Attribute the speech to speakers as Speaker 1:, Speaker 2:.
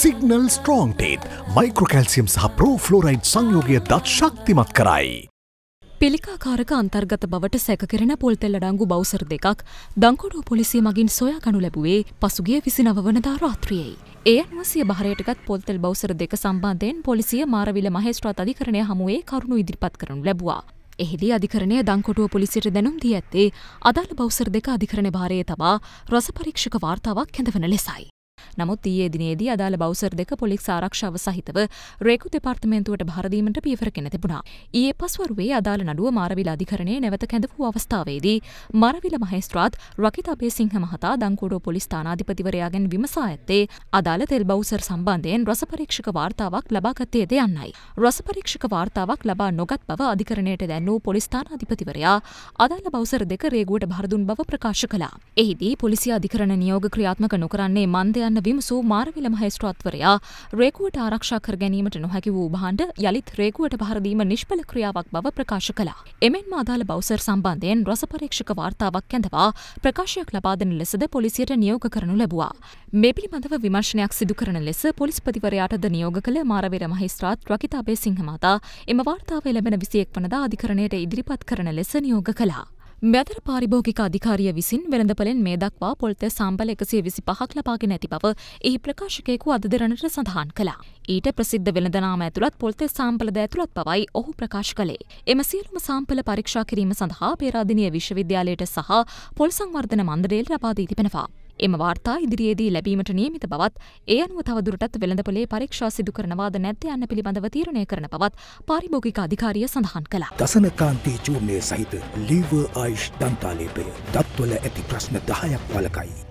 Speaker 1: Signal ස්ට්‍රෝන්ටේත් මයික්‍රකැල්සියම් සහ ප්‍රෝෆ්ලෝරයිඩ් සංයෝගය දත් ශක්තිමත් කරයි. පිළිකාකාරක අන්තර්ගත බවට සැකරෙන පොල්තෙල් අඩංගු බෞසර දෙකක් දංකොඩුව පොලිසිය මගින් සොයා කනු ලැබුවේ පසුගිය විසිනව වනදා රාත්‍රියයි. ඒ අනුවසිය භාරයටත් පොල්තෙල් බෞසර දෙක සම්බන්ධයෙන් පොලිසිය මාරවිල මහේස්ත්‍රාත් අධිකරණය හමුවේ කරුණු ඉදිරිපත් කරනු ලැබවා. එහිදි අධිකරණය දංකොටුව පොලිසිට දැනුම් දී ඇත්තේ අදාළ බෞසර දෙක අධිකරණ භාරයේ තබා රස පරීක්ෂක වාර්තාවක් කැඳවන ලෙසයි. නමුත් ඊයේ දිනේදී අදාළ බවුසර් දෙක පොලිස් ආරක්ෂාව සහිතව රේකු දෙපාර්තමේන්තුවට භාරදීමට පියවර ගෙන තිබුණා. ඊයේ පස්වරුවේ අදාළ නඩුව මාරවිල අධිකරණයේ නැවත කැඳවූ අවස්ථාවේදී මරවිල මහේස්ත්‍රාත් රකිත අබේසිංහ මහතා දංකුඩෝ පොලිස් ස්ථානාධිපතිවරයාගෙන් විමසා ඇත්තේ අදාළ තෙල් බවුසර් සම්බන්ධයෙන් රස පරීක්ෂක වාර්තාවක් ලබාගත්තේද යන්නයි. රස පරීක්ෂක වාර්තාවක් ලබා නොගත් බව අධිකරණයට දැන් වූ පොලිස් ස්ථානාධිපතිවරයා අදාළ බවුසර් දෙක රේගුවට භාරදුන් බව ප්‍රකාශ කළා. එහිදී පොලිසිය අධිකරණ නියෝග ක්‍රියාත්මක නොකරන්නේ මන්ද යන්න විමසූ මාර්විල මහේස්ත්‍රාත්වරයා රේකුවට ආරක්ෂා කර ගැනීමට නොහැකි වූ භාණ්ඩ යළිත් රේකුවට භාරදීම නිෂ්ඵල ක්‍රියාවක් බව ප්‍රකාශ කළා. එමෙන්ම අදාළ බවුසර් සම්බන්ධයෙන් රස පරීක්ෂක වාර්තාවක් ඇඳවා ප්‍රකාශයක් ලබා දෙන ලෙසද පොලිසියට නියෝග කරනු ලැබුවා. මේ පිළිබඳව විමර්ශනයක් සිදු කරන ලෙස පොලිස්පතිවරයාටද නියෝග කළ මාරවීර මහේස්ත්‍රාත් රකිතා බේසිංහ මහතා එම වාර්තාවේ ලැබෙන 21 වනදා අධිකරණයට ඉදිරිපත් කරන ලෙස නියෝග කළා. බැදර පාරිභෝගික අධිකාරිය විසින් වෙළඳපලෙන් මේ දක්වා පොල්ත සම්බල එකසිය විසි පහක් ලබාගෙන ඇති බව එහි ප්‍රකාශකයෙකු අද දෙරණට සඳහන් කළා. ඊට ප්‍රසිද්ධ වෙළඳනාම ඇතුළත් පොල්ත සම්පලද ඇතුළත් පවයි ඔහු ප්‍රකාශ කළේ. එම සියලුම සම්පල පරීක්ෂා කිරීම සඳහා පේරාධිනිය විශ්වවිද්‍යාලයට සහ පොල් සංවර්ධන මන්දරේල් ලබාදී තිබෙනවා. එම වාර්තා ඉදිරියේදී ලැබීමට නියමිත බවත් ඒ අනුව තවදුරටත් වෙළඳපොලේ පරීක්ෂා සිදු කරනවාද නැත්ද යන්න පිළිබඳව තීරණය කරන බවත් පාරිභෝගික අධිකාරිය සඳහන් කළා. දසනකාන්තී චූර්ණය සහිත ලීව ආයුෂ් දන්තාලේපය දත්වල ඇති ප්‍රශ්න 10ක් වලකයි.